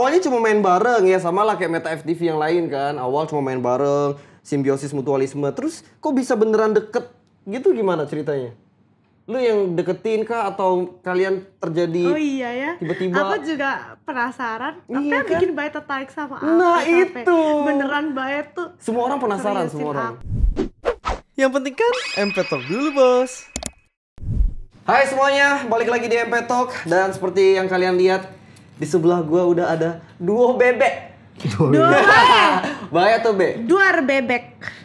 awalnya cuma main bareng ya sama lah kayak Meta FTV yang lain kan. Awal cuma main bareng, simbiosis mutualisme. Terus kok bisa beneran deket gitu gimana ceritanya? Lu yang deketin kah atau kalian terjadi Oh iya ya. Tiba-tiba Aku juga penasaran, apa iya, yang kan? bikin bayi tertarik sama aku? Nah, itu. Beneran bayi tuh. Semua orang penasaran semua orang. Yang penting kan MP Talk dulu, Bos. Hai semuanya, balik lagi di MP Talk dan seperti yang kalian lihat di sebelah gua udah ada dua bebek. Dua, bebek. Bahaya tuh, Be. Dua bebek.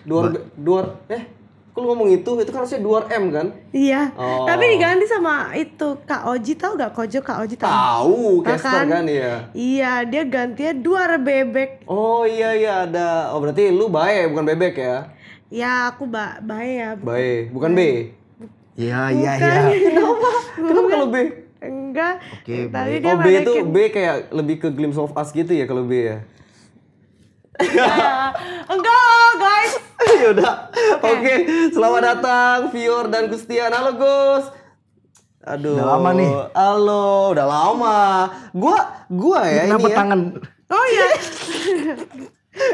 Duar be bebek. eh Kok lu ngomong itu? Itu kan harusnya dua M kan? Iya. Oh. Tapi diganti sama itu Kak Oji tau gak Kojo Kak Oji tau? Tahu, Kester kan? kan ya. Iya, dia gantinya dua bebek. Oh iya iya ada. Oh berarti lu bae bukan bebek ya? Ya aku ba bae ya. bukan B. Iya iya iya. Kenapa? Kenapa kalau B? enggak okay, tadi B. dia oh, B itu B kayak lebih ke glimpse of us gitu ya kalau B ya enggak guys yaudah oke okay. selamat datang Fior dan Gustian halo Gus aduh udah lama nih halo udah lama gua gua ya kenapa ini ya. tangan oh iya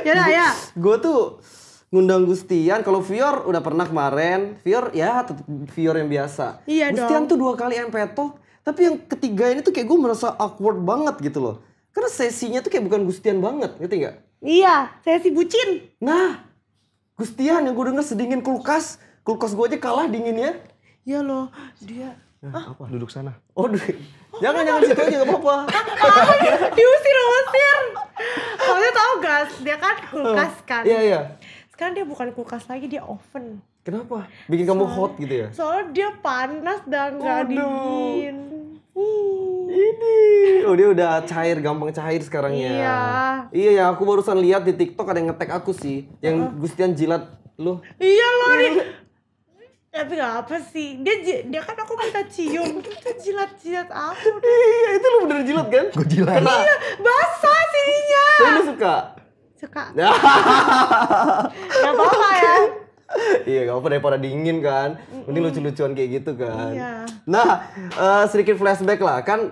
yaudah ya gua tuh ngundang Gustian. Kalau Fior udah pernah kemarin, Fior ya tetap Fior yang biasa. Iya Gustian dong. tuh dua kali tuh. Tapi yang ketiga ini tuh kayak gue merasa awkward banget gitu loh. Karena sesinya tuh kayak bukan Gustian banget, ngerti gak? Iya, sesi bucin. Nah, Gustian yang gue denger sedingin kulkas. Kulkas gue aja kalah dinginnya. Iya loh, dia Nah, apa? Duduk sana. Oh, duduk. Oh, jangan, jangan situ aja, gak apa-apa. diusir, usir. dia tau gas, dia kan kulkas oh, kan. Iya, iya. Sekarang dia bukan kulkas lagi, dia oven. Kenapa? Bikin kamu soalnya, hot gitu ya? Soalnya dia panas dan gak dingin. Ini, oh dia udah cair, gampang cair sekarang ya. Iya. Iya ya, aku barusan lihat di TikTok ada yang ngetek aku sih, yang uh. Gustian jilat lu. Iya lo nih. Iya. Tapi gak apa sih? Dia dia kan aku minta cium, dia jilat-jilat aku. Iya, itu lu bener jilat kan? Gue jilat. Kena. Iya, basah sininya. Tapi lu suka? Suka. Gak apa-apa ya iya kamu pada pada dingin kan mending lucu-lucuan kayak gitu kan iya. nah uh, sedikit flashback lah kan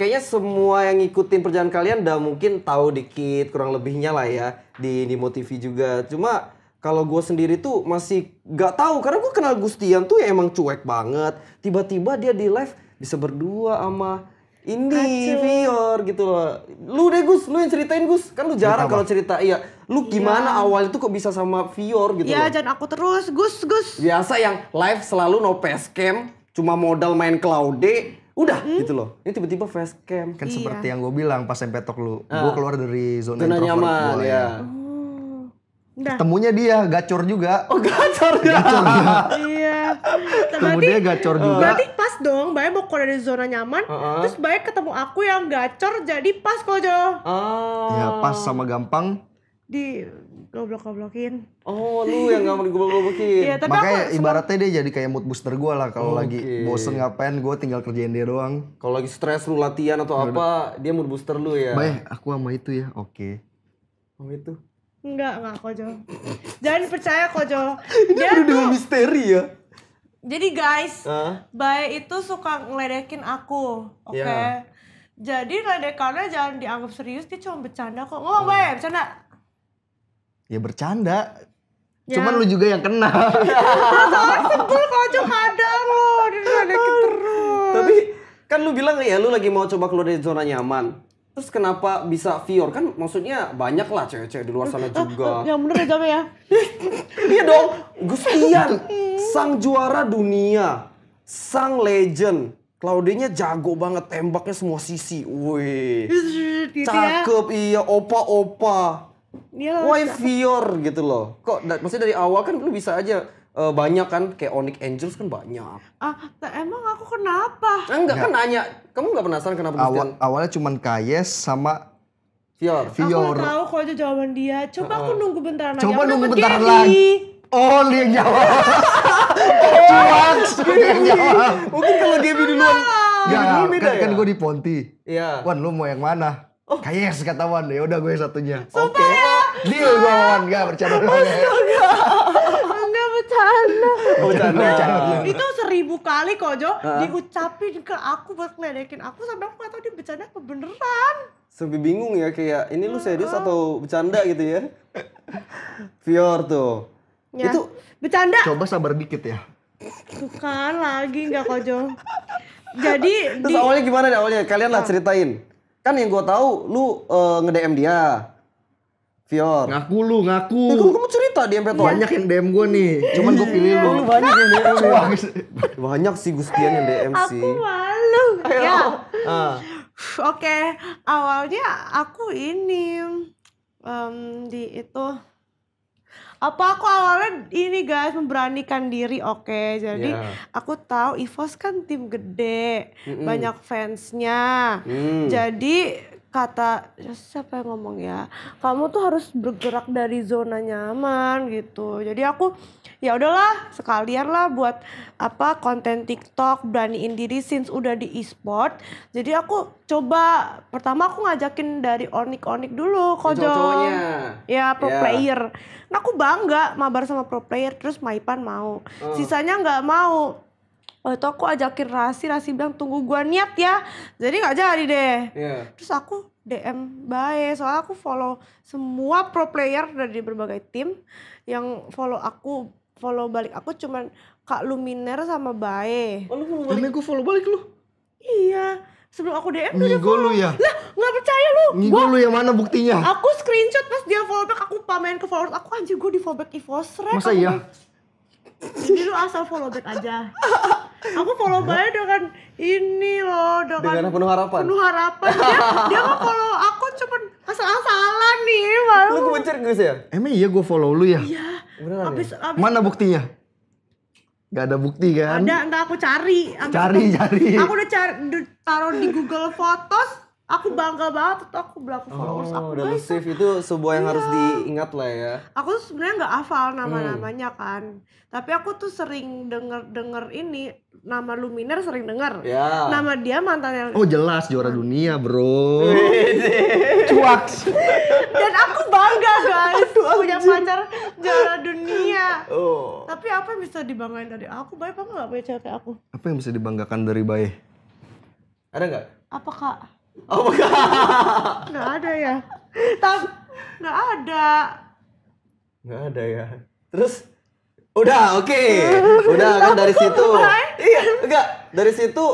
kayaknya semua yang ngikutin perjalanan kalian udah mungkin tahu dikit kurang lebihnya lah ya di di motivi juga cuma kalau gue sendiri tuh masih gak tahu karena gue kenal Gustian tuh ya emang cuek banget tiba-tiba dia di live bisa berdua sama ini Vior gitu loh. Lu deh Gus, lu yang ceritain Gus. Kan lu jarang kalau cerita. Iya, lu iya. gimana ya. awal itu kok bisa sama Vior gitu Iya, jangan aku terus Gus, Gus. Biasa yang live selalu no cam, cuma modal main Claude, udah -hmm. gitu loh. Ini tiba-tiba facecam. Kan iya. seperti yang gue bilang pas sampai lu, ah. gue keluar dari zona, Tuna nyaman, iya. ya. Oh. dia, gacor juga. Oh, gacor ya. Gacor ya. iya. iya iya. Nah, dia gacor juga. Berarti pas dong, bayang mau keluar dari zona nyaman, uh -huh. terus bayang ketemu aku yang gacor jadi pas kok Jo. Oh. Ya pas sama gampang. Di goblok-goblokin. Oh, lu yang gak mau digoblok-goblokin. ya, Makanya aku, ibaratnya dia jadi kayak mood booster gue lah kalau okay. lagi bosen ngapain gue tinggal kerjain dia doang. Kalau lagi stres lu latihan atau Yaudah. apa, dia mood booster lu ya. Baik, aku sama itu ya. Oke. Okay. Sama itu. Enggak, enggak Kojo. Jangan percaya Kojo. Dia Ini udah tuh... misteri ya. Jadi guys, uh. Bae itu suka ngeledekin aku, oke? Okay? Iya. Yeah. Jadi ledekannya jangan dianggap serius, dia cuma bercanda kok. Ngomong oh. Bae, bercanda. Ya bercanda. Yeah. Cuman lu juga yang kena. Sebel cuma ada lu, dia ledekin terus. Tapi kan lu bilang ya lu lagi mau coba keluar dari zona nyaman. Terus kenapa bisa Fior? Kan maksudnya banyak lah cewek-cewek di luar sana eh, juga. Eh, yang bener ya Jame ya? iya dong. Gustian, sang juara dunia. Sang legend. Claudenya jago banget tembaknya semua sisi. Wih. Gitu ya. Cakep iya, opa-opa. Why Fior? gitu loh. Kok maksudnya dari awal kan lu bisa aja uh, banyak kan kayak Onyx Angels kan banyak. Ah, emang aku kenapa? Nah, enggak, kan nanya. Kamu nggak penasaran kenapa Awal, Awalnya cuman Kayes sama Fior. Fior. Aku tahu kok aja jawaban dia. Coba uh, aku nunggu bentar lagi. Coba nunggu bentar lagi. Oh, dia yang jawab. Cuman, dia yang jawab. Mungkin kalau Gaby duluan. Gak, dulu kan- beda kan, kan ya? gue di Ponti. Iya. Wan, lu mau yang mana? Oh. Kayes kata Wan. Ya udah gue yang satunya. Oke. Okay. Ya? Deal gue Wan, gak percaya bercanda. Oh, bercanda. Iya. bercanda. Itu seribu kali kok Jo uh. diucapin ke aku buat ngeledekin aku sampai aku gak tau dia bercanda apa beneran. Sampai bingung ya kayak ini lu serius uh. atau bercanda gitu ya. Fior tuh. Ya. Itu bercanda. Coba sabar dikit ya. Bukan lagi nggak kok Jo. Jadi Terus di... awalnya gimana deh awalnya? Kalian lah ceritain. Kan yang gue tahu lu uh, eh, nge-DM dia Fior Ngaku lu, ngaku. Eh, kamu, kamu cerita MP Peto. Iya. Banyak yang DM gue nih. Cuman gue iya. pilih lu. Lu banyak yang DM. Ya. banyak sih Gustian yang DM sih. Aku malu. Ayo. Ya. Ah. Oke, okay. awalnya aku ini um, di itu apa aku awalnya ini guys memberanikan diri oke okay. jadi yeah. aku tahu Evos kan tim gede mm -mm. banyak fansnya mm. jadi kata ya, siapa yang ngomong ya kamu tuh harus bergerak dari zona nyaman gitu jadi aku ya udahlah sekalian lah buat apa konten TikTok beraniin diri since udah di e-sport jadi aku coba pertama aku ngajakin dari onik-onik dulu kojo ya pro yeah. player nah aku bangga mabar sama pro player terus Maipan mau uh. sisanya nggak mau Oh itu aku ajakin Rasi Rasi bilang tunggu gua niat ya jadi nggak jadi deh yeah. terus aku DM bae, soalnya aku follow semua pro player dari berbagai tim yang follow aku follow balik aku cuman Kak Luminer sama Bae. Oh, lu follow balik? Demi gue follow balik lu. Iya. Sebelum aku DM dia follow. lu ya? Lah, enggak percaya lu. Ngigo gua, lu yang mana buktinya? Aku screenshot pas dia follow back, aku pamain ke followers aku. Anjir, gue di follow back Evos Masa aku iya? jadi lu asal follow back aja aku follow iya. back dengan ini loh dengan, dengan penuh harapan penuh harapan dia dia nggak follow aku cuman asal-asalan nih malu lu gue sih ya emang iya gue follow lu ya iya Beneran abis, ya? abis, mana buktinya Gak ada bukti kan? Ada, enggak aku cari. cari, cari. Aku udah cari, taruh di Google Photos, aku bangga banget tuh aku berlaku followers oh, aku udah guys save itu sebuah yang iya. harus diingat lah ya aku tuh sebenarnya nggak hafal nama namanya hmm. kan tapi aku tuh sering denger denger ini nama Luminer sering denger ya. nama dia mantannya oh jelas juara dunia bro cuaks dan aku bangga guys Aduh, punya pacar juara dunia oh. tapi apa yang bisa dibanggain dari aku baik apa nggak punya cewek aku apa yang bisa dibanggakan dari baik ada nggak apa kak Oh enggak. Enggak ada ya. Tak enggak ada. Enggak ada ya. Terus udah oke. Okay. Udah kan dari situ. Iya, enggak. Dari situ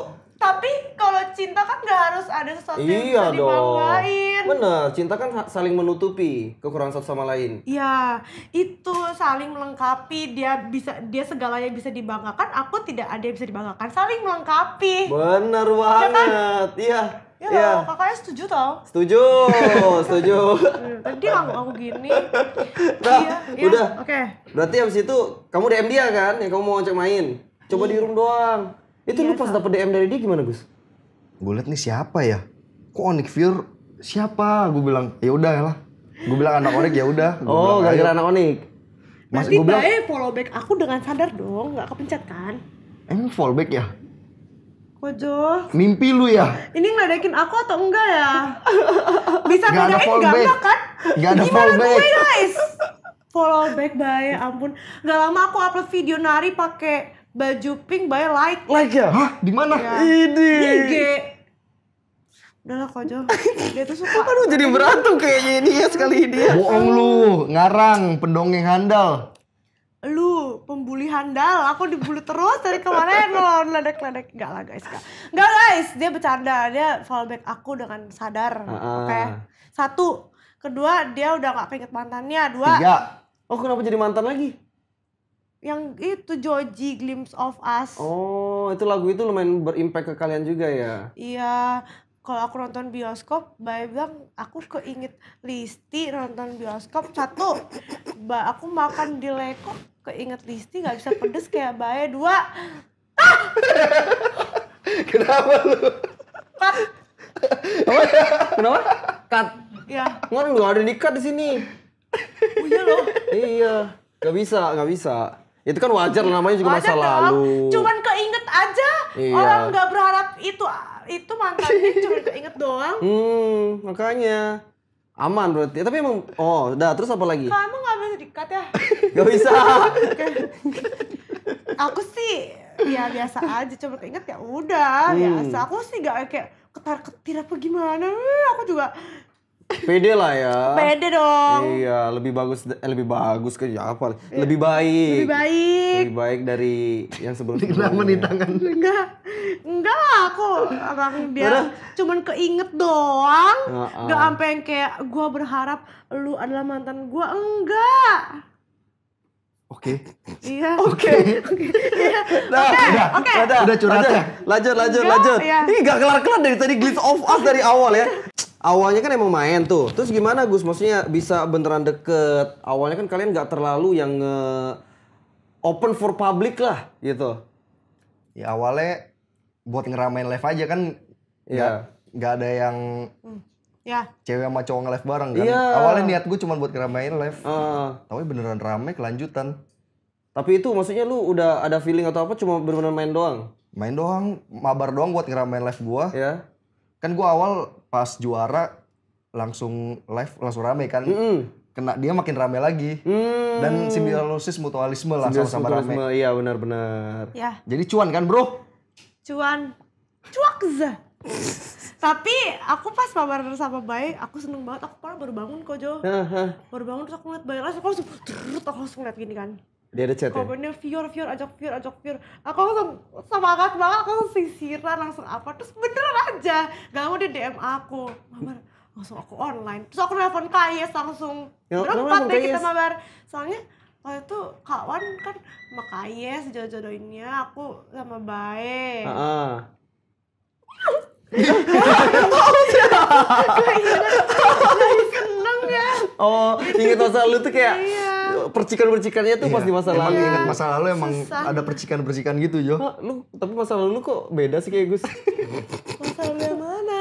tapi kalau cinta kan nggak harus ada sesuatu iya yang bisa dibanggain bener cinta kan saling menutupi kekurangan satu sama lain iya itu saling melengkapi dia bisa dia segalanya bisa dibanggakan aku tidak ada yang bisa dibanggakan saling melengkapi bener iya kan? banget ya kan? iya Ya, iya. kakaknya setuju tau? Setuju, setuju. Tadi aku aku gini. Nah, iya, iya. udah. Oke. Okay. Berarti abis itu kamu DM dia kan, yang kamu mau ngecek main. Coba iya. di room doang. Itu ya, lu pas dapet DM dari dia gimana Gus? Gue liat nih siapa ya? Kok Onik Fear siapa? Gue bilang ya udah lah. Gue bilang anak Onik ya udah. Oh gara-gara anak Onik. Mas, Berarti bilang, baik follow back aku dengan sadar dong, gak kepencet kan? Emang follow back ya? Wajah. Mimpi lu ya? Ini ngeledekin aku atau enggak ya? Bisa gak bedain enggak enggak kan? Gak ada Gimana follow back. guys? Follow back baik ampun. Gak lama aku upload video nari pakai baju pink by like. Like ya? Hah? Di mana? Ya. Ini. IG. Udah lah kocok. Dia tuh suka. Aduh jadi berantem kayaknya ya sekali dia. Ya. Bohong lu, ngarang, pendongeng handal. Lu pembuli handal, aku dibully terus dari kemarin lo ledek-ledek. Enggak lah guys, enggak. Enggak guys, dia bercanda. Dia fallback aku dengan sadar. Uh -uh. Oke. Okay. Satu, kedua dia udah gak pengen mantannya. Dua. Tiga. Oh kenapa jadi mantan lagi? yang itu Joji Glimpse of Us. Oh, itu lagu itu lumayan berimpact ke kalian juga ya? Iya, kalau aku nonton bioskop, Mbak bilang aku keinget Listi nonton bioskop satu, Ba aku makan di leko keinget Listi nggak bisa pedes kayak Mbak dua. Ah! Kenapa lu? Kenapa? Kenapa? Cut. Ya. Nggak, ada di cut di sini. Oh iya loh. iya. Gak bisa, gak bisa. Itu kan wajar namanya juga wajar masa dong. lalu. Cuman keinget aja. Iya. Orang nggak berharap itu itu mantannya cuma keinget doang. Hmm, makanya aman berarti. Tapi emang oh, udah terus apa lagi? Kamu nggak bisa dikat ya? gak bisa. aku sih ya biasa aja cuma keinget ya udah hmm. biasa. Aku sih nggak kayak ketar ketir apa gimana. Aku juga Pede lah ya. Pede dong. Iya, lebih bagus eh, lebih bagus ke ya apa? Iya. Lebih baik. Lebih baik. Lebih baik dari yang sebelumnya. Kenapa nih Enggak. Enggak lah aku orang dia Udah. cuman keinget doang. Enggak uh -uh. sampai yang kayak gua berharap lu adalah mantan gua. Enggak. Oke. Okay. Iya. Oke. oke iya. udah, okay. udah, udah curhat ya. Lanjut, lanjut, lanjut. Ini iya. gak kelar-kelar dari tadi glitch of us dari awal ya. awalnya kan emang main tuh. Terus gimana Gus? Maksudnya bisa beneran deket? Awalnya kan kalian nggak terlalu yang uh, open for public lah gitu. Ya awalnya buat ngeramein live aja kan ya yeah. nggak ada yang hmm. yeah. cewek sama cowok nge-live bareng kan. Yeah. Awalnya niat gue cuma buat ngeramein live. Uh. Tapi beneran rame kelanjutan. Tapi itu maksudnya lu udah ada feeling atau apa cuma bener-bener main doang? Main doang, mabar doang buat ngeramein live gua. Ya kan gue awal pas juara langsung live langsung rame kan mm -hmm. kena dia makin rame lagi mm. dan simbiosis mutualisme lah sama-sama rame iya benar-benar ya. jadi cuan kan bro cuan cuakz tapi aku pas pamer sama Bay, aku seneng banget. Aku pernah baru bangun kok Jo. baru bangun terus aku ngeliat bayi langsung aku langsung terus aku langsung ngeliat gini kan. Dia ada chat Komennya ya? Fior, Fior, ajak Fior, ajak Fior Aku langsung semangat banget, aku langsung sisiran, langsung apa. Terus beneran aja, gak mau dia DM aku. Mabar, langsung aku online. Terus aku nelfon Kayes langsung. Berempat deh kita mabar. Soalnya waktu itu kawan kan sama Kayes jodoh-jodohinnya, aku sama Bae. Uh -uh. Oh, inget masa lu tuh kayak percikan-percikannya tuh iya. pas di masa emang lalu. Ingat masa lalu emang Susah. ada percikan-percikan gitu, Jo. Nah, lu tapi masa lalu lu kok beda sih kayak Gus? masa lalu yang mana?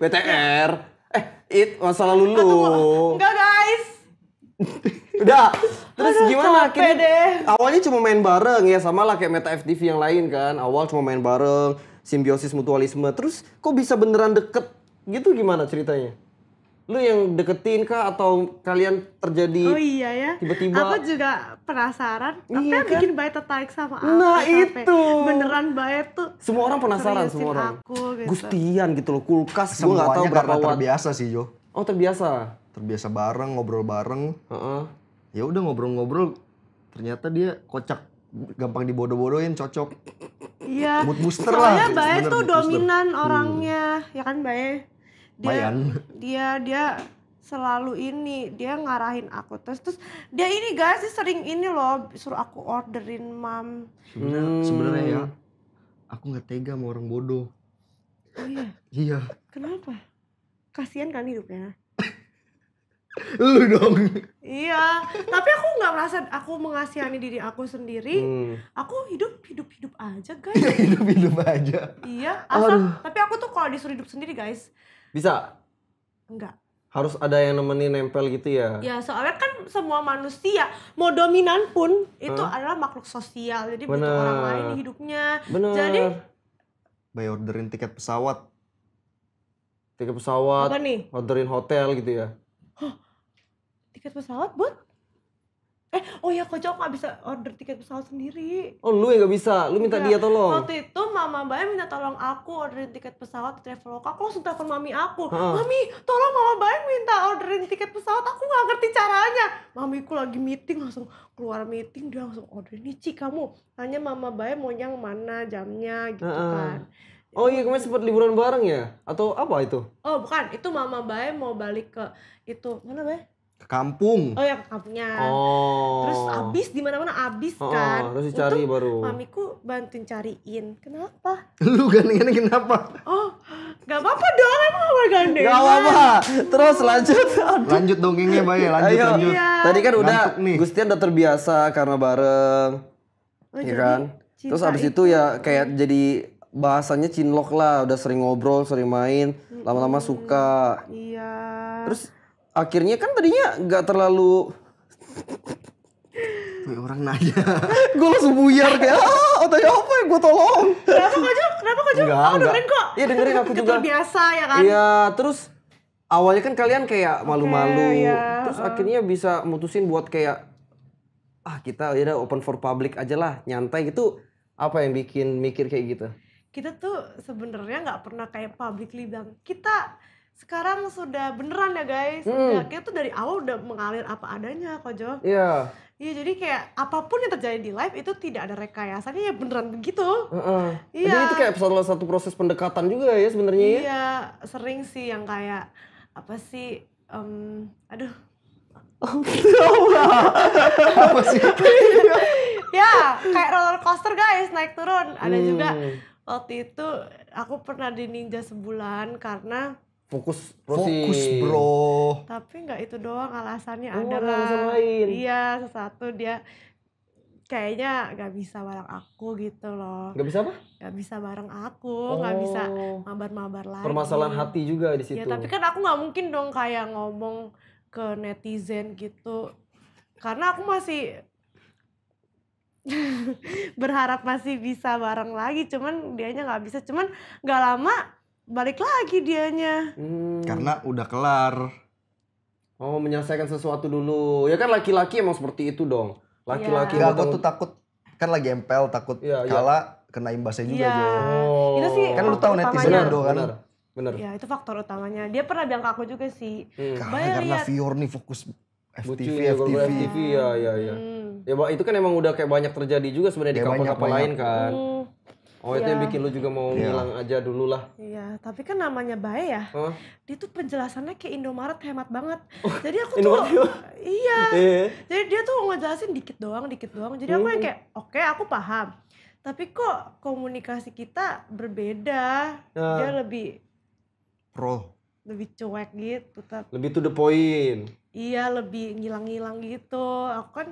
BTR. Eh, it masa lalu lu. Enggak, guys. Udah. Terus Aduh, gimana akhirnya? Deh. Awalnya cuma main bareng ya sama lah kayak Meta FTV yang lain kan. Awal cuma main bareng, simbiosis mutualisme. Terus kok bisa beneran deket gitu gimana ceritanya? lu yang deketin kah atau kalian terjadi oh iya ya tiba-tiba aku juga penasaran tapi iya, kan? bikin bayi tertarik sama aku nah itu beneran bayi tuh semua orang penasaran semua orang aku, gitu. Gustian gitu loh kulkas semua gak tahu berapa karena terbiasa sih Jo oh terbiasa terbiasa bareng ngobrol bareng uh -uh. ya udah ngobrol-ngobrol ternyata dia kocak gampang dibodoh-bodohin cocok Iya. Mood booster Soalnya lah. Soalnya Bae tuh dominan hmm. orangnya, hmm. ya kan Bae? dia Mayan. dia dia selalu ini dia ngarahin aku terus terus dia ini guys sih sering ini loh suruh aku orderin mam sebenarnya hmm. ya aku nggak tega mau orang bodoh oh iya iya kenapa kasihan kan hidupnya lu dong iya tapi aku nggak merasa aku mengasihani diri aku sendiri hmm. aku hidup hidup hidup aja guys hidup hidup aja iya asal Aduh. tapi aku tuh kalau disuruh hidup sendiri guys bisa? Enggak. Harus ada yang nemenin nempel gitu ya? Ya soalnya kan semua manusia mau dominan pun itu adalah makhluk sosial jadi Bener. butuh orang lain di hidupnya. Bener. Jadi bayar orderin tiket pesawat. Tiket pesawat. Apa nih? Orderin hotel gitu ya. Tiket pesawat buat eh oh ya kocok nggak bisa order tiket pesawat sendiri oh lu yang nggak bisa lu minta ya. dia tolong waktu itu mama Bayu minta tolong aku orderin tiket pesawat di traveloka aku langsung telepon mami aku ha? mami tolong mama Bayu minta orderin tiket pesawat aku nggak ngerti caranya mami aku lagi meeting langsung keluar meeting dia langsung orderin oh, nih Ci kamu Tanya mama Bayu mau yang mana jamnya gitu ha kan Oh iya kemarin sempat liburan bareng ya? Atau apa itu? Oh bukan, itu Mama bayi mau balik ke itu mana bayi? ke kampung. Oh ya ke kampungnya. Oh. Terus abis di mana-mana abis oh, kan. Terus dicari Untung baru. Mamiku bantuin cariin. Kenapa? Lu gandengan kenapa? Oh, gak apa-apa dong emang apa gandeng Gak apa-apa. Iya. Terus lanjut. Aduh. Lanjut dongengnya Bay, ya. lanjut Ayo. lanjut. Iya. Tadi kan udah Gustian udah terbiasa karena bareng. Oh, ya kan? Terus abis itu, itu ya kayak jadi bahasanya cinlok lah, udah sering ngobrol, sering main, lama-lama suka. Iya. Terus akhirnya kan tadinya nggak terlalu Gue orang nanya. gue langsung buyar kayak, ah, otaknya apa ya gue tolong. Kenapa kok Jo? Kenapa kok Jo? aku dengerin kok. Iya dengerin aku juga. biasa ya kan? Iya, terus awalnya kan kalian kayak malu-malu. Okay, ya. Terus uh-uh. akhirnya bisa mutusin buat kayak, ah kita ya open for public aja lah, nyantai gitu. Apa yang bikin mikir kayak gitu? Kita tuh sebenarnya nggak pernah kayak publicly bilang, kita sekarang sudah beneran ya guys hmm. kita tuh dari awal udah mengalir apa adanya kok Jo iya yeah. iya jadi kayak apapun yang terjadi di live itu tidak ada rekayasanya ya beneran begitu iya uh -uh. jadi itu kayak salah satu proses pendekatan juga ya sebenarnya ya? iya ya? sering sih yang kayak apa sih um, aduh apa sih ya kayak roller coaster guys naik turun ada hmm. juga waktu itu aku pernah di ninja sebulan karena fokus bro fokus bro tapi nggak itu doang alasannya oh, adalah lain. iya sesuatu dia kayaknya nggak bisa bareng aku gitu loh nggak bisa apa nggak bisa bareng aku nggak oh. bisa mabar-mabar lagi permasalahan hati juga di iya, situ ya tapi kan aku nggak mungkin dong kayak ngomong ke netizen gitu karena aku masih berharap masih bisa bareng lagi cuman dianya nggak bisa cuman nggak lama balik lagi dianya. Hmm. Karena udah kelar. Oh, menyelesaikan sesuatu dulu. Ya kan laki-laki emang seperti itu dong. Laki-laki. Ya. Gak, gue tuh takut. Kan lagi empel, takut ya, kalah, kena imbasnya juga. Ya. Oh. Itu sih kan lu tahu netizen Indo kan. Benar. Bener. Ya itu faktor utamanya. Dia pernah bilang ke aku juga sih. Hmm. Karena, karena Fior nih fokus FTV, Bucu, FTV. FTV ya, ya, ya. Hmm. Ya itu kan emang udah kayak banyak terjadi juga sebenarnya di kapal-kapal lain kan. Hmm Oh ya. itu yang iya. bikin lu juga mau ya. aja dulu lah. Iya, tapi kan namanya Bae ya. Huh? Dia tuh penjelasannya kayak Indomaret hemat banget. Oh, jadi aku tuh iya. iya. Jadi dia tuh ngejelasin dikit doang, dikit doang. Jadi hmm. aku yang hmm. kayak oke, okay, aku paham. Tapi kok komunikasi kita berbeda. Ya. Dia lebih pro. Lebih cuek gitu, tapi lebih to the point. Iya, lebih ngilang-ngilang gitu. Aku kan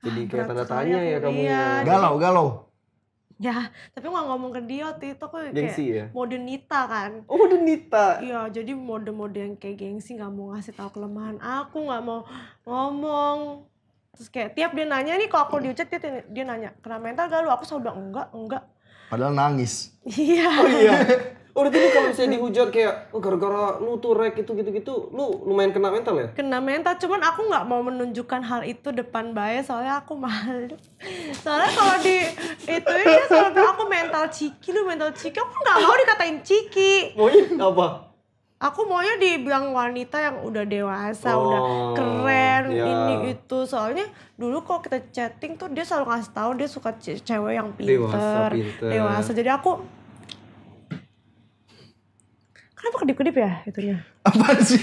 jadi ah, kayak tanda tanya ya kamu. Iya, ya. galau, galau Ya, tapi gak ngomong ke dia waktu itu kok gengsi, kayak ya? Nita kan. Oh, Nita. Iya, jadi mode-mode yang kayak gengsi gak mau ngasih tahu kelemahan aku, gak mau ngomong. Terus kayak tiap dia nanya nih kalau aku diucet dia, dia nanya, "Kena mental gak lu?" Aku selalu bilang, "Enggak, enggak." Padahal nangis. Iya. Oh iya. Udah dulu kalau misalnya dihujat kayak oh, gara-gara lu tuh rek itu gitu-gitu, lu lumayan kena mental ya? Kena mental, cuman aku nggak mau menunjukkan hal itu depan bayar, soalnya aku malu. Soalnya kalau di itu ya soalnya aku mental ciki lu mental ciki, aku nggak mau dikatain ciki. Maunya apa? aku maunya dibilang wanita yang udah dewasa, oh, udah keren yeah. ini itu. Soalnya dulu kok kita chatting tuh dia selalu ngasih tahu dia suka cewek yang pinter, dewasa, pinter. dewasa. Jadi aku Kenapa kedip-kedip ya itunya? Apa sih?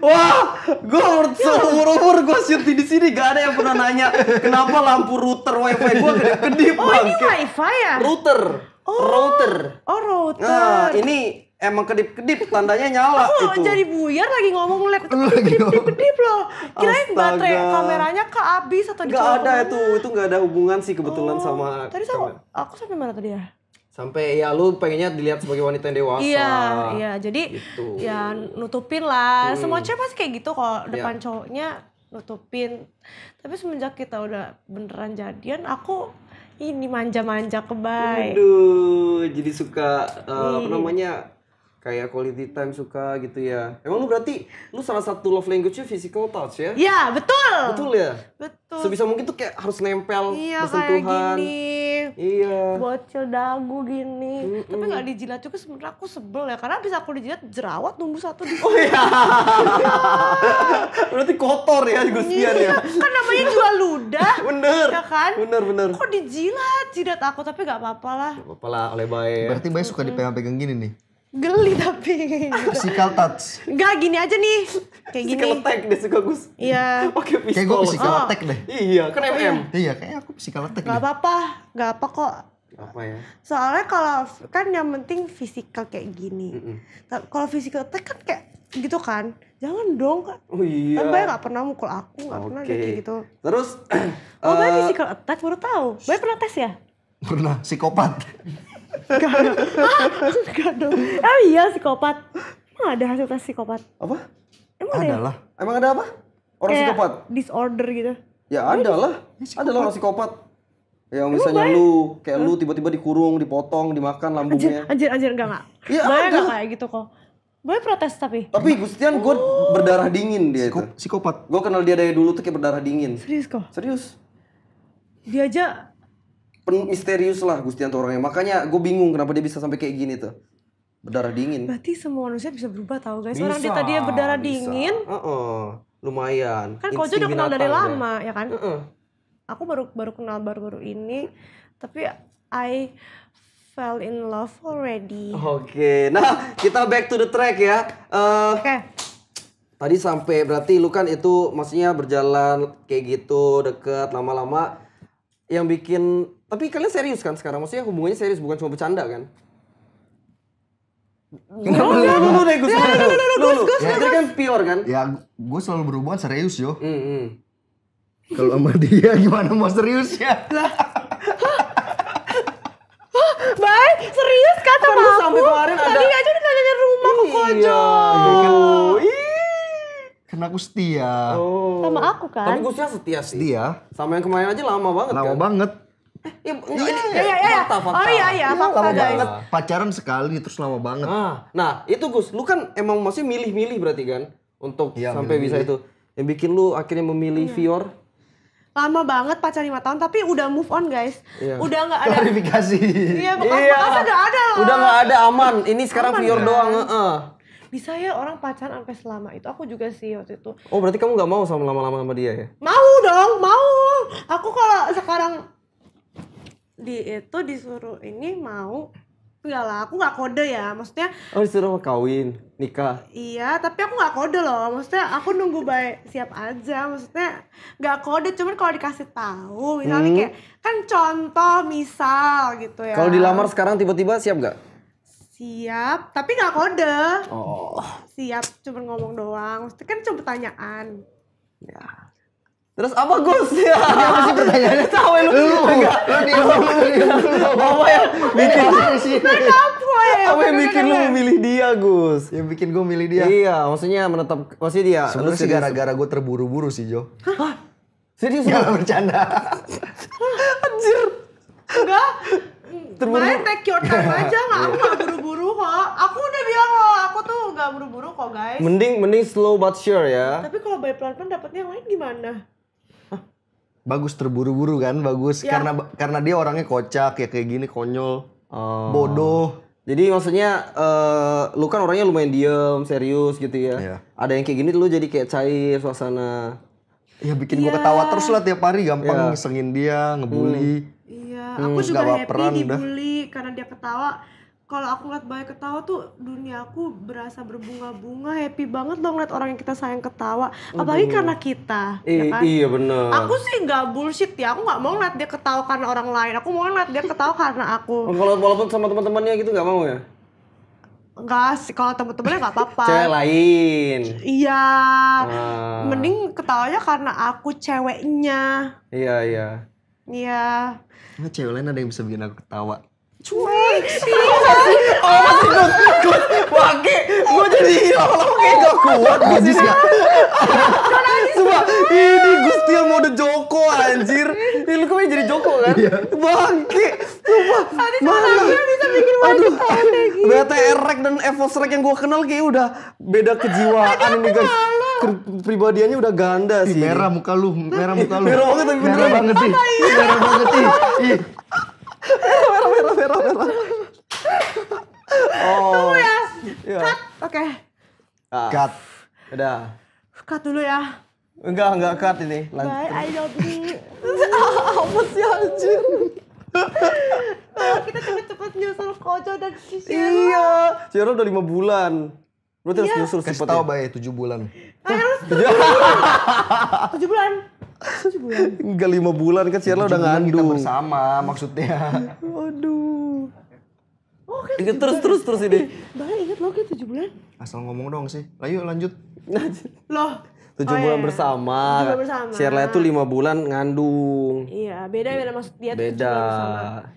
Wah, gue seumur umur ya. gue syuting di sini gak ada yang pernah nanya kenapa lampu router wifi gue kedip-kedip. Oh bang. ini wifi ya? Router. Oh, router. Oh router. Nah, ini emang kedip-kedip tandanya nyala aku oh, itu. jadi buyar lagi ngomong ngeliat kedip-kedip loh kirain Astaga. baterai kameranya abis atau di gak ada itu itu gak ada hubungan sih kebetulan oh, sama tadi sama aku sampai mana tadi ya sampai ya lu pengennya dilihat sebagai wanita yang dewasa iya iya jadi gitu. ya nutupin lah hmm. semua cewek pasti kayak gitu kalau iya. depan ya. cowoknya nutupin tapi semenjak kita udah beneran jadian aku ini manja-manja kebay. Aduh, jadi suka uh, apa namanya kayak quality time suka gitu ya. Emang lu berarti lu salah satu love language-nya physical touch ya? Iya, betul. Betul ya? Betul. Sebisa mungkin tuh kayak harus nempel iya, bersentuhan. Kayak gini. Iya. Bocil dagu gini. Mm -mm. Tapi nggak dijilat juga sebenarnya aku sebel ya karena bisa aku dijilat jerawat tumbuh satu di Oh iya. berarti kotor ya Gustian iya. ya. Kan namanya jual ludah. bener. Ya kan? Bener bener. Kok dijilat jilat aku tapi nggak apa-apa lah. Gak apa-apa lah oleh baik. Berarti baik suka dipegang-pegang gini nih. Geli tapi. Physical touch. Gak gini aja nih. Kayak gini. Physical attack deh suka Gus. Iya. Oke, pistol. Kayak gue physical oh. attack deh. Iya, kan MM. Iya, kayak aku physical attack. Gak apa-apa. Gak apa kok. Apa ya? Soalnya kalau kan yang penting physical kayak gini. Mm -mm. Kalau physical attack kan kayak gitu kan. Jangan dong kak. Oh iya. Kan Bayi gak pernah mukul aku, gak okay. pernah kayak gitu. Terus. oh uh, eh, Bayi physical attack baru tahu. Bayi pernah tes ya? Pernah, psikopat. Gak, ah dong. Ah iya psikopat. Emang ada hasil tes psikopat? Apa? Emang ada ya? lah. Emang ada apa? Orang Kayak psikopat? Disorder gitu. Ya ada lah. Iya, ada lah orang psikopat. Ya misalnya lu, kayak lu tiba-tiba dikurung, dipotong, dimakan lambungnya. Anjir, anjir, anjir enggak enggak. Iya, ada. Enggak kayak gitu kok. Boleh protes tapi. Tapi Gustian gue oh. berdarah dingin dia itu. Psikopat. Gue kenal dia dari dulu tuh kayak berdarah dingin. Serius kok? Serius. Dia aja penuh misterius lah Gustian orangnya. Makanya gue bingung kenapa dia bisa sampai kayak gini tuh. Berdarah dingin. Berarti semua manusia bisa berubah tau guys. Bisa, Orang dia tadi berdarah bisa. dingin. Uh -uh. Lumayan. Kan Kojo udah kenal dari lama ya, ya kan? Uh -uh. Aku baru baru kenal baru-baru ini. Tapi I fell in love already. Oke. Okay. Nah, kita back to the track ya. Uh, Oke. Okay. Tadi sampai berarti lu kan itu maksudnya berjalan kayak gitu deket lama-lama yang bikin tapi kalian serius kan sekarang? Maksudnya hubungannya serius bukan cuma bercanda kan? Lu lu lu lu deh gue lu lu lu kan pure kan? Ya gue selalu berhubungan serius yo. Mm -hmm. Kalau sama dia gimana mau serius ya? Baik, serius kata kan sama aku. Sampai kemarin ada. Tadi aja udah nanya rumah ke Kojo. Iya. iya kan? oh. Karena aku setia. Oh. Sama aku kan. Tapi gue setia sih. Setia. Sama yang kemarin aja lama banget lama kan? Lama banget. Ya, iya, iya, iya, fakta, fakta. Oh iya, iya, fakta lama guys. banget. Pacaran sekali terus lama banget. Ah, nah, itu Gus, lu kan emang masih milih-milih berarti kan untuk ya, sampai milih. bisa itu. Yang bikin lu akhirnya memilih hmm. Vior lama banget pacar lima tahun tapi udah move on guys iya. udah nggak ada klarifikasi iya bekas iya. udah ada loh udah nggak ada aman ini sekarang aman, Vior kan? doang uh. bisa ya orang pacaran sampai selama itu aku juga sih waktu itu oh berarti kamu nggak mau sama lama-lama sama dia ya mau dong mau aku kalau sekarang di itu disuruh ini mau enggak lah aku nggak kode ya maksudnya oh disuruh mau kawin nikah iya tapi aku nggak kode loh maksudnya aku nunggu baik siap aja maksudnya nggak kode cuman kalau dikasih tahu misalnya hmm. kayak kan contoh misal gitu ya kalau dilamar sekarang tiba-tiba siap nggak siap tapi nggak kode oh siap cuman ngomong doang maksudnya kan cuma pertanyaan ya Terus apa Gus? Ya, masih pertanyaannya tahu lu. Lu enggak. Lu di Apa ya? yang bikin lu ya? Apa yang bikin lu memilih dia Gus? Yang bikin gue milih dia. Iya, maksudnya menetap maksudnya dia. Sebenarnya sih gara-gara gue terburu-buru sih Jo. Hah? Serius? Gak bercanda. Anjir. Enggak. Terburu. main take your time aja nggak aku nggak buru-buru kok. Aku udah bilang loh, aku tuh nggak buru-buru kok guys. Mending mending slow but sure ya. Tapi kalau by pelan-pelan dapetnya yang lain gimana? bagus terburu-buru kan bagus ya. karena karena dia orangnya kocak ya kayak gini konyol oh. bodoh jadi maksudnya uh, lu kan orangnya lumayan diem, serius gitu ya. Iya. Ada yang kayak gini lu jadi kayak cair suasana. Ya bikin yeah. gua iya. ketawa terus lah tiap hari gampang yeah. ngesengin dia, ngebully. Iya, hmm. aku hmm, juga happy dibully karena dia ketawa kalau aku ngeliat banyak ketawa tuh dunia aku berasa berbunga-bunga happy banget dong ngeliat orang yang kita sayang ketawa apalagi bener. karena kita I, ya kan? iya benar. aku sih nggak bullshit ya aku nggak mau ngeliat dia ketawa karena orang lain aku mau ngeliat dia ketawa karena aku oh, kalau walaupun sama teman-temannya gitu nggak mau ya Enggak sih, kalau temen-temennya gak apa-apa Cewek lain Iya ah. Mending ketawanya karena aku ceweknya Iya, iya Iya Nah, cewek lain ada yang bisa bikin aku ketawa cuek sih oh masih gue gue wake gue jadi lama loh kayak gak kuat gue sih coba ini yang mode Joko anjir ini lu kemarin jadi Joko kan iya. bangke coba mana bisa bikin aduh gitu. BTR Rek dan Evos Rek yang gue kenal kayak udah beda kejiwaan ini guys kepribadiannya udah ganda sih merah muka lu merah muka lu merah banget tapi merah banget sih merah banget sih merah merah merah merah oh tunggu ya yeah. cut oke okay. ah. cut udah cut dulu ya enggak enggak cut ini lanjut Bye, I love you apa sih anjir kita cepet-cepet nyusul Kojo dan si Shiro. Iya, Shiro udah lima bulan. Berarti iya. harus nyusul cepet. Kasih tau, Bay, tujuh bulan. Nah, harus tujuh bulan. Tujuh bulan. Enggak lima bulan kan siarlah udah ngandung. Kita bersama maksudnya. Waduh. Oh, kan terus terus terus ini. Eh, Bang inget lo kayak tujuh bulan. Asal ngomong dong sih. Ayo lanjut. Loh. Tujuh oh, bulan iya. bersama. Bulan bersama. siarlah itu lima bulan ngandung. Iya, beda beda maksud dia beda.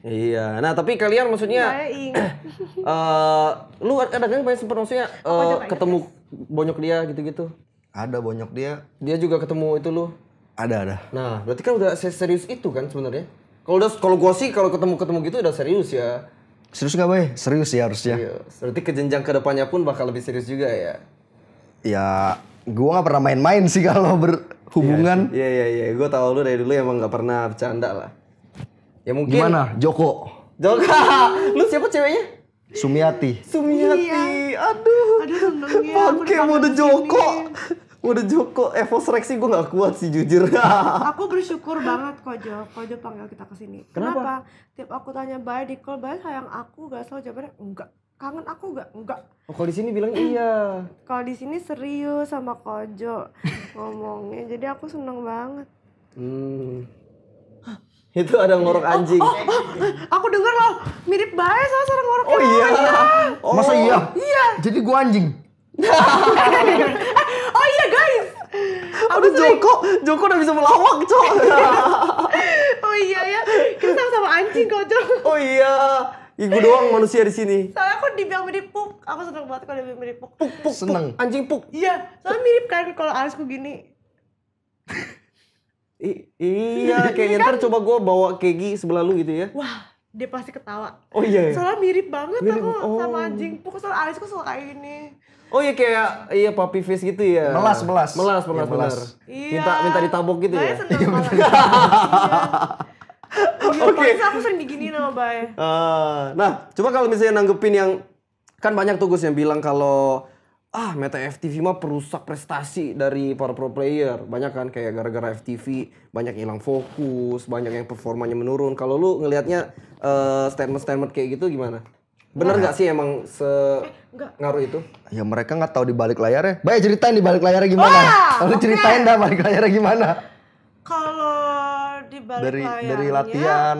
Iya. Nah, tapi kalian maksudnya ingat. uh, lu ada kan banyak sempat maksudnya uh, ketemu bonyok dia gitu-gitu? Ada bonyok dia. Dia juga ketemu itu lu. Ada ada. Nah, berarti kan udah serius itu kan sebenarnya. Kalau udah kalau gua sih kalau ketemu-ketemu gitu udah serius ya. Serius gak, Boy? Serius ya harusnya. Serius. Iya. Berarti ke jenjang kedepannya pun bakal lebih serius juga ya. Ya, gua nggak pernah main-main sih kalau berhubungan. Iya, iya, iya. Ya. Gua tahu lu dari dulu emang nggak pernah bercanda lah. Ya mungkin. Gimana? Joko. Joko. lu siapa ceweknya? Sumiati. Sumiati. Iya. Aduh. Aduh, ya. Pakai mode Joko. Udah Joko, Evo Rex gue gak kuat sih jujur. aku bersyukur banget kok Jo, kok Jo panggil kita ke sini. Kenapa? Kenapa? Tiap aku tanya Bay di call Bay sayang aku gak selalu jawabannya enggak. Kangen aku gak? Enggak. Oh, kalau di sini bilang iya. kalau di sini serius sama Kojo ngomongnya. Jadi aku seneng banget. Hmm. Itu ada ngorok oh, anjing. Oh, oh, oh, aku denger loh, mirip banget sama seorang ngorok. Oh iya. iya. Masa oh, iya? Iya. Jadi gua anjing. oh iya guys aku Aduh, Joko Joko udah bisa melawak cok oh iya ya kita sama, -sama anjing kok cok oh iya Ya, gue doang manusia di sini. Soalnya aku dibilang mirip puk. Aku seneng banget kalau dibilang mirip puk. Puk puk seneng. Puk. Anjing puk. Iya, soalnya mirip kan kalau alisku gini. I iya, kayak iya kan? ntar coba gue bawa Kegi sebelah lu gitu ya. Wah, dia pasti ketawa. Oh iya. iya. Soalnya mirip banget mirip. aku oh. sama anjing. puk, Soalnya alisku suka kayak gini. Oh iya kayak iya papi face gitu ya. Melas melas. Melas melas ya, melas. Iya. Minta minta ditabok gitu Baya ya. Seneng iya, banget. Iya. Oke. Okay. aku sering begini sama Bay. Uh, nah, coba kalau misalnya nanggepin yang kan banyak tuh Gus yang bilang kalau ah Meta FTV mah perusak prestasi dari para pro player. Banyak kan kayak gara-gara FTV banyak hilang fokus, banyak yang performanya menurun. Kalau lu ngelihatnya uh, statement-statement kayak gitu gimana? Bener nggak sih emang se eh, ngaruh itu? Ya mereka nggak tahu di balik layarnya. Baik ya ceritain di balik layarnya gimana? Wah, Lalu okay. ceritain dah balik layarnya gimana? Kalau di balik dari, layarnya dari latihan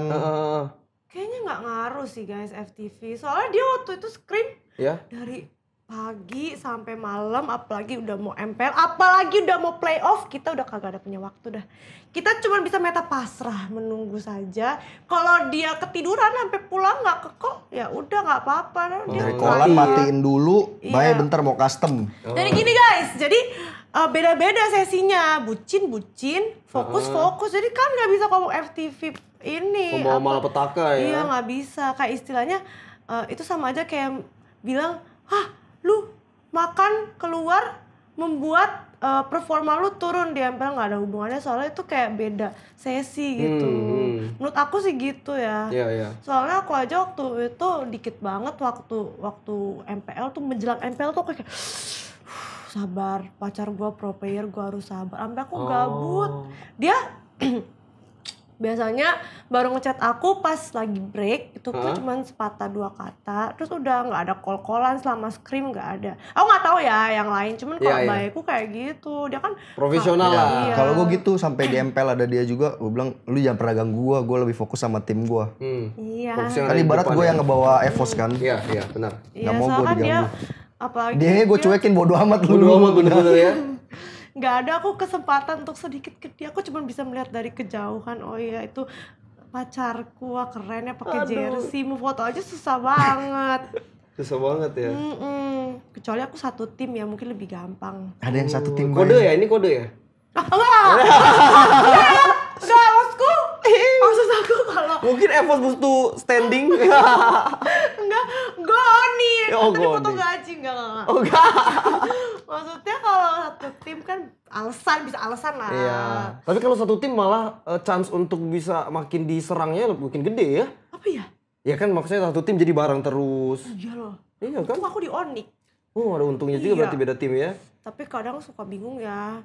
kayaknya nggak ngaruh sih guys FTV. Soalnya dia waktu itu screen yeah. dari pagi sampai malam apalagi udah mau MPL apalagi udah mau playoff kita udah kagak ada punya waktu dah kita cuma bisa meta pasrah menunggu saja kalau dia ketiduran sampai pulang nggak kekok ya udah nggak apa-apa nah, dia kolan matiin dulu iya. bayar bentar mau custom jadi gini guys jadi uh, beda-beda sesinya bucin bucin fokus fokus jadi kan nggak bisa kamu FTV ini mau malah petaka ya iya nggak bisa kayak istilahnya uh, itu sama aja kayak bilang hah lu makan keluar membuat uh, performa lu turun di MPL nggak ada hubungannya soalnya itu kayak beda sesi gitu hmm. hmm. menurut aku sih gitu ya yeah, yeah. soalnya aku aja waktu itu dikit banget waktu waktu MPL tuh menjelang MPL tuh kayak sabar pacar gua pro player gua harus sabar sampai aku oh. gabut dia biasanya baru ngechat aku pas lagi break itu tuh cuman sepatah dua kata terus udah nggak ada kol-kolan selama scream nggak ada aku nggak tahu ya yang lain cuman iya, kalau yeah, bayiku yeah. kayak gitu dia kan profesional iya. lah iya. kalau gue gitu sampai di MPL ada dia juga gue bilang lu jangan pernah ganggu gue gue lebih fokus sama tim gue hmm. iya kan ibarat gue yang ngebawa Evos kan iya iya benar iya, nggak mau gue kan diganggu dia, apalagi dia gue cuekin bodo amat lu bodo amat bener-bener ya nggak ada aku kesempatan untuk sedikit ke dia aku cuma bisa melihat dari kejauhan oh iya itu pacarku wah keren ya pakai jersey mau foto aja susah banget susah banget ya mm -mm. kecuali aku satu tim ya mungkin lebih gampang ada yang satu tim kode ya ini kode ya ah, enggak enggak bosku maksud aku kalau mungkin evos butuh standing Goni. Oh, kan Tadi foto gaji enggak enggak. Oh, enggak. Maksudnya kalau satu tim kan alasan bisa alasan lah. Iya. Tapi kalau satu tim malah uh, chance untuk bisa makin diserangnya makin gede ya. Apa ya? Ya kan maksudnya satu tim jadi bareng terus. Oh, iya loh. Iya kan? Tuh, aku di Onik. Oh, ada untungnya iya. juga berarti beda tim ya. Tapi kadang suka bingung ya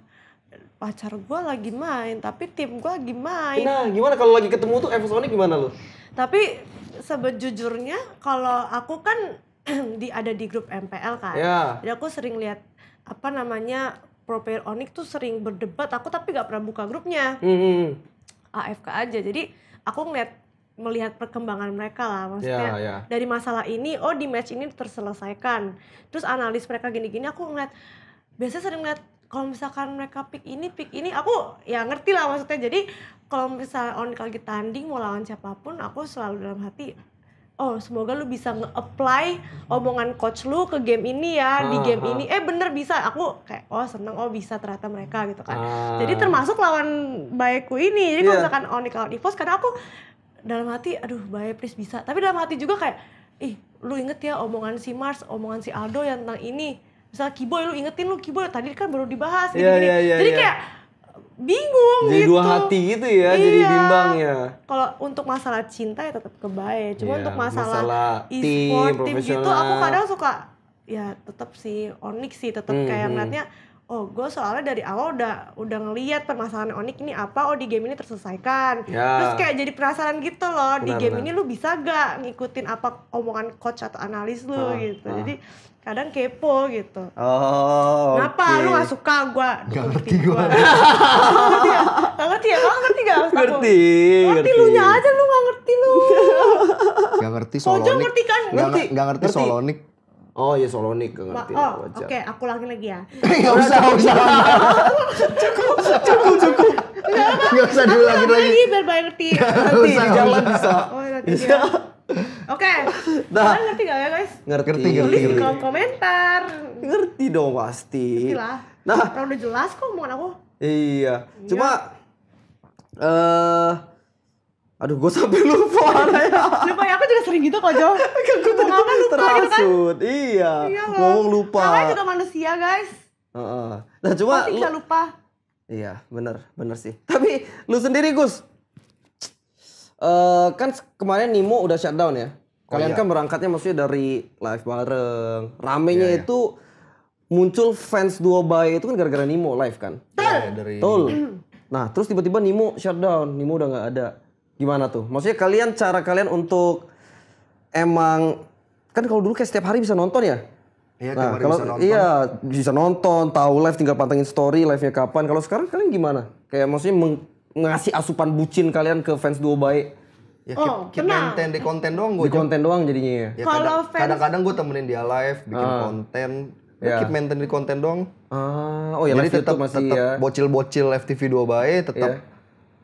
pacar gue lagi main tapi tim gue lagi main nah gimana kalau lagi ketemu tuh Evsonic gimana lo tapi sebejujurnya kalau aku kan di ada di grup MPL kan. Yeah. Jadi aku sering lihat apa namanya pro player Onyx tuh sering berdebat aku tapi gak pernah buka grupnya. Mm -hmm. AFK aja. Jadi aku ngeliat melihat perkembangan mereka lah maksudnya yeah, yeah. dari masalah ini oh di match ini terselesaikan terus analis mereka gini-gini aku ngeliat biasanya sering ngeliat kalau misalkan mereka pick ini pick ini aku ya ngerti lah maksudnya jadi kalau misalnya on lagi tanding mau lawan siapapun aku selalu dalam hati oh semoga lu bisa nge-apply omongan coach lu ke game ini ya ah, di game ah. ini eh bener bisa aku kayak oh seneng oh bisa ternyata mereka gitu kan ah. jadi termasuk lawan baikku ini jadi yeah. kalau iya. misalkan Onik lawan Evos karena aku dalam hati aduh baik please bisa tapi dalam hati juga kayak ih lu inget ya omongan si Mars omongan si Aldo yang tentang ini misalnya kiboy lu ingetin lu kiboy tadi kan baru dibahas gitu, yeah, yeah, yeah, jadi yeah. Iya, iya. kayak bingung jadi gitu. dua hati gitu ya iya. jadi bimbang ya kalau untuk masalah cinta ya tetap kebaik cuma yeah, untuk masalah, masalah e-sport tim, gitu aku kadang suka ya tetap sih onik sih tetap -hmm. kayak hmm. melihatnya oh gue soalnya dari awal udah udah ngelihat permasalahan Onik ini apa oh di game ini terselesaikan ya. terus kayak jadi penasaran gitu loh benar, di game benar. ini lu bisa gak ngikutin apa omongan coach atau analis lu ah, gitu ah. jadi kadang kepo gitu oh kenapa okay. lu gak suka gue gak ngerti gue gak ngerti ya gak ya? ngerti gak ngerti Gak ngerti lu nya aja lu gak ngerti lu gak ngerti solonik ngerti kan gak ngerti gak ngerti solonik Oh iya Solonik nggak ngerti. Oh oke okay, aku lagi lagi ya. Nggak usah nggak usah. cukup cukup cukup. Nggak usah diulangi lagi. lagi biar banyak ngerti. Nanti di jalan bisa. Oh iya, nanti bisa. Oke. Nah, ngerti gak ya guys? Ngerti. Ngerti, ngerti, ngerti. kolom komentar. Ngerti dong pasti. Ngerti lah. Nah, udah jelas kok omongan aku. Iya. Cuma iya. eh uh, Aduh, gue sampai lupa ya. Lupa ya, aku juga sering gitu kok, Jo. gue tadi lupa gitu kan. Iya, iya ngomong lupa. Namanya juga manusia, guys. Uh -uh. Nah, cuma Pasti bisa lupa. Iya, bener, bener sih. Tapi lu sendiri, Gus. Uh, kan kemarin Nimo udah shutdown ya. Oh Kalian oh, iya. kan berangkatnya maksudnya dari live bareng. Ramenya iya, iya. itu muncul fans dua bayi itu kan gara-gara Nimo live kan. Betul. Iya, iya, dari... Nah, terus tiba-tiba Nimo shutdown, Nimo udah nggak ada Gimana tuh? Maksudnya kalian cara kalian untuk emang kan kalau dulu kayak setiap hari bisa nonton ya? Iya, nah, kalau bisa nonton. iya bisa nonton, tahu live tinggal pantengin story live-nya kapan. Kalau sekarang kalian gimana? Kayak maksudnya meng ngasih asupan bucin kalian ke fans duo baik. Ya oh, keep tenang. di konten doang gue. Di konten doang jadinya ya. ya kadang, kadang gue temenin dia live, bikin ah. konten. Gue ya, yeah. keep maintain di konten doang. Ah, oh ya Jadi tetap, masih tetap ya. bocil-bocil TV 2 baik tetap yeah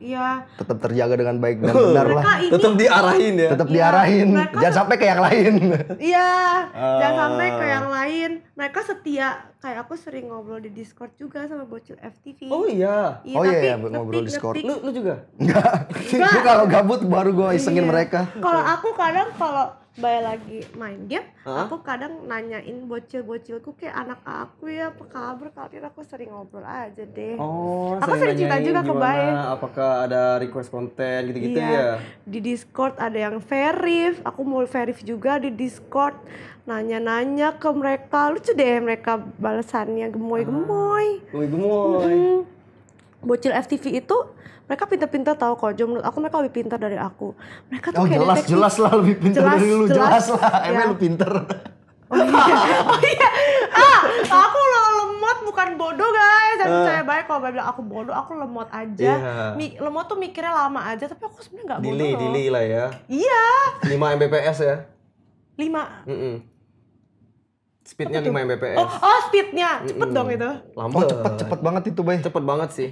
Iya. Tetap terjaga dengan baik dan benar lah. tetap diarahin ya. Tetap ya, diarahin. Mereka, jangan sampai ke yang lain. Iya. Uh, jangan sampai ke ah. yang lain. Mereka setia. Kayak aku sering ngobrol di Discord juga sama bocil FTV. Oh iya. Ya, oh iya, iya, oh iya, iya ngetik, ngobrol di Discord. Ngetik. Lu lu juga? Enggak. Enggak. kalau gabut baru gue isengin iya. mereka. Kalau aku kadang kalau bayar lagi main game, huh? aku kadang nanyain bocil-bocilku kayak anak aku ya apa kabar kalian aku sering ngobrol aja deh. Oh, aku sering, cerita juga ke Bay. Apakah ada request konten gitu-gitu iya. ya? Di Discord ada yang verif, aku mau verif juga di Discord. Nanya-nanya ke mereka, lucu deh mereka balasannya gemoy-gemoy. Ah, gemoy-gemoy bocil FTV itu mereka pintar-pintar tahu kok, Jom menurut aku mereka lebih pintar dari aku mereka tuh oh, kayak jelas detektif. jelas lah lebih pintar jelas, dari lu jelas, jelas lah ya. emang lu pintar. oh iya oh iya ah aku lo lemot bukan bodoh guys dan uh, ah. saya baik kalau bilang aku bodoh aku lemot aja yeah. Mi, lemot tuh mikirnya lama aja tapi aku sebenarnya nggak bodoh dili dili lah ya iya 5 mbps ya 5 mm -mm. Speednya 5 mbps. Oh, oh speednya. Cepet mm -mm. dong itu. Lambat. Oh, cepet, cepet banget itu, Bay. Cepet banget sih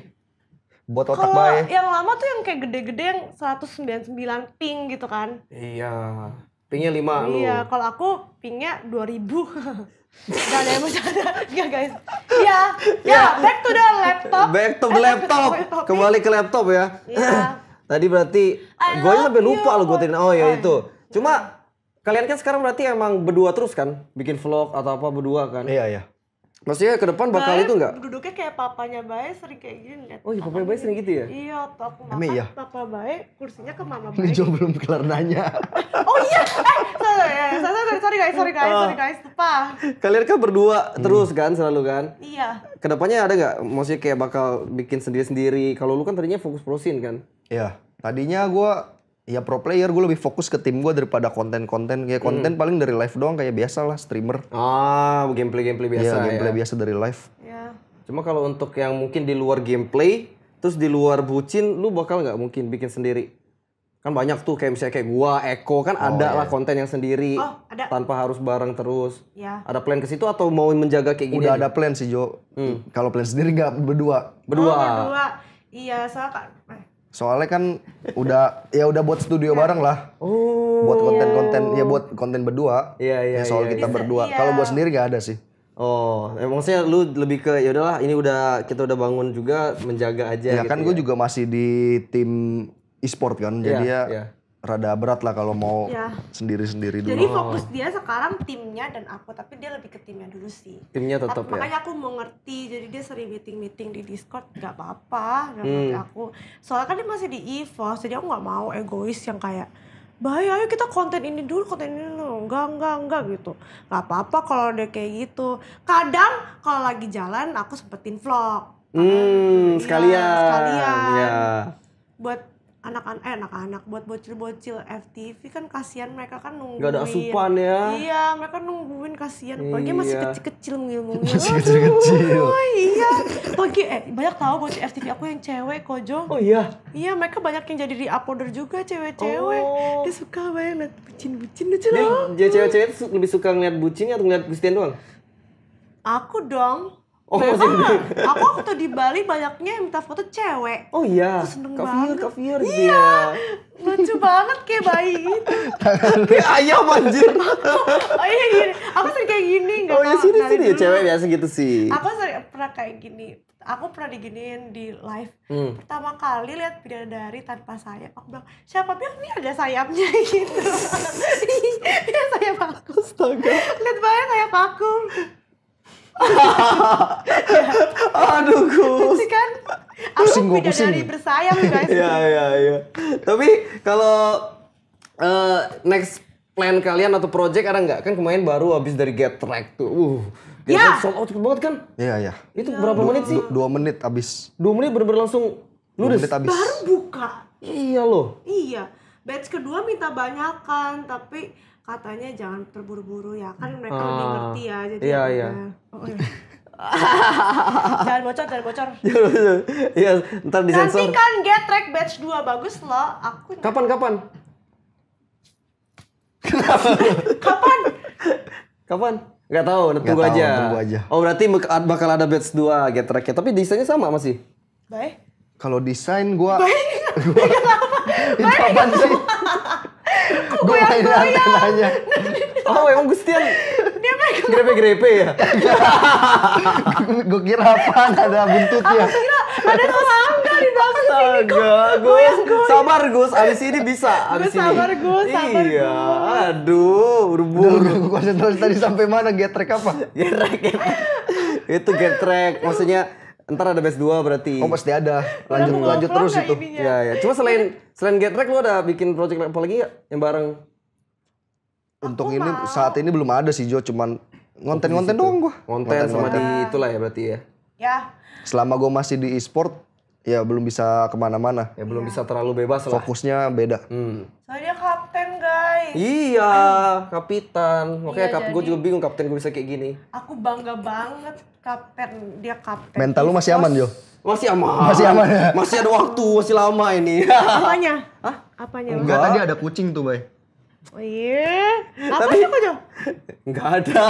buat otak Kalau yang lama tuh yang kayak gede-gede yang 199 ping gitu kan. Iya. Pingnya 5 lu. Iya, kalau aku pingnya 2000. Gak ada yang bercanda, Iya guys. Iya. ya, iya. back to the laptop. Back to the eh, laptop. Kembali ke laptop ya. Iya. Tadi berarti gue sampai lupa lo gue Oh ya itu. Cuma kalian kan sekarang berarti emang berdua terus kan bikin vlog atau apa berdua kan? Iya, iya. Maksudnya ke depan bakal Bae, itu enggak? Duduknya kayak papanya Bae sering kayak gini. Liat oh iya papanya Bae sering gitu ya? Iya, waktu aku makan iya? papa Bae kursinya ke mama Bae. Ini belum kelar nanya. oh iya, eh, eh, sorry, sorry, sorry guys, sorry guys, sorry oh. guys, lupa. Kalian kan berdua hmm. terus kan selalu kan? Iya. Kedepannya ada nggak? Maksudnya kayak bakal bikin sendiri-sendiri. Kalau lu kan tadinya fokus prosin kan? Iya. Tadinya gue ya pro player gue lebih fokus ke tim gue daripada konten-konten kayak hmm. konten hmm. paling dari live doang kayak biasa lah streamer ah gameplay gameplay ya, biasa ya, gameplay ya. biasa dari live ya. cuma kalau untuk yang mungkin di luar gameplay terus di luar bucin lu bakal nggak mungkin bikin sendiri kan banyak tuh kayak misalnya kayak gua Eko kan oh, ada iya. lah konten yang sendiri oh, ada. tanpa harus bareng terus ya. ada plan ke situ atau mau menjaga kayak gini udah ada plan sih Jo hmm. kalau plan sendiri nggak berdua berdua, oh, berdua. iya soalnya kan Soalnya kan udah ya udah buat studio bareng lah. Oh. Buat konten-konten ya buat konten berdua. Iya iya. Ya, soal iya, kita berdua. Iya. Kalau buat sendiri gak ada sih. Oh, emang ya, sih lu lebih ke ya udahlah ini udah kita udah bangun juga menjaga aja. Ya gitu kan ya. gue juga masih di tim e-sport kan, jadi iya, ya, ya rada berat lah kalau mau sendiri iya. sendiri-sendiri dulu. Jadi fokus dia sekarang timnya dan aku, tapi dia lebih ke timnya dulu sih. Timnya tetap ya. Makanya aku mau ngerti, jadi dia sering meeting-meeting di Discord, nggak apa-apa, nggak hmm. aku. Soalnya kan dia masih di Force. jadi aku nggak mau egois yang kayak bahaya ayo kita konten ini dulu konten ini dulu enggak enggak enggak gitu nggak apa-apa kalau udah kayak gitu kadang kalau lagi jalan aku sempetin vlog hmm, gitu. iya, sekalian sekalian ya. buat anak-anak eh, anak-anak buat bocil-bocil FTV kan kasihan mereka kan nungguin Gak ada asupan ya iya mereka nungguin kasihan pagi masih iya. kecil-kecil ngilmu masih kecil-kecil oh, iya pagi eh banyak tahu bocil FTV aku yang cewek kojo oh iya iya mereka banyak yang jadi di uploader juga cewek-cewek oh. dia suka banget liat bucin-bucin lucu loh dia cewek-cewek lebih suka ngeliat bucinnya atau ngeliat Gustian doang aku dong Oh, ah, aku waktu di Bali banyaknya yang minta foto cewek. Oh iya. Aku seneng banget. dia. Gitu iya. Ya. Lucu banget kayak bayi itu. kayak ayam anjir. oh iya gini. Iya. Aku sering kayak gini. Gak oh iya sini sini ya cewek biasa gitu sih. Aku sering pernah kayak gini. Aku pernah diginiin di live. Hmm. Pertama kali lihat bidadari tanpa sayap. Aku bilang, siapa bilang ini ada sayapnya gitu. Iya sayap aku. Astaga. Lihat banget sayap aku. Aduh, gue. kan? Pusing gue, pusing. dari bersayap, guys. Iya, iya, iya. Tapi kalau uh, next plan kalian atau project ada nggak? Kan kemarin baru habis dari Get Track tuh. Uh, Get ya. sold out cepet banget kan? Iya, iya. Itu ya. berapa menit sih? Dua menit habis. Dua menit bener-bener langsung ludes. Dua menit habis. Baru buka. Iya loh. Iya. Batch kedua minta banyakan, tapi katanya jangan terburu-buru ya kan mereka uh, lebih ngerti ya jadi iya, ya iya. Oh, iya. jangan bocor jangan bocor iya ntar sensor nanti kan get track batch 2 bagus loh aku kapan kapan kapan kapan Gak tahu, tunggu Nggak aja. tunggu aja. Oh berarti bakal ada batch 2 get track ya, tapi desainnya sama masih? Baik. Kalau desain gua Baik. gua, Baik, apa? Baik, apa ini antenanya. Oh, emang Gustian dia megang grepe-grepe ya? gue kira apa ada buntutnya. Aku kira ada serangga di bawah sini. Gus. Sabar Gus, abis ini bisa. Abis ini. Sabar Gus, Iya, aduh, buru-buru. Gue konsentrasi tadi sampai mana? Getrek apa? Getrek, Itu getrek, maksudnya ntar ada base 2 berarti. Oh pasti ada. Lanjut lanjut terus itu. Iya ya. Cuma selain selain Get Track lu ada bikin project apa lagi ya yang bareng Untung ini mau. saat ini belum ada sih Jo, cuman ngonten-ngonten doang gua. Ngonten, sama di itulah ya berarti ya. Ya. Selama gua masih di e-sport, ya belum bisa kemana-mana. Ya belum ya. bisa terlalu bebas lah. Fokusnya beda. Hmm. Soalnya kapten guys. Iya, kapitan. oke iya, kap gue juga bingung kapten gue bisa kayak gini. Aku bangga banget kapten dia kapten. Mental lu masih aman Jo? Masih aman. Masih aman ya? Masih ada waktu, masih lama ini. Apanya? Hah? Apanya? Enggak, tadi ada kucing tuh, Bay. Oh Iya. Apa Tapi, sih Jo? Enggak ada.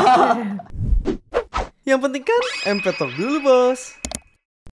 Yang penting kan MP top dulu, Bos.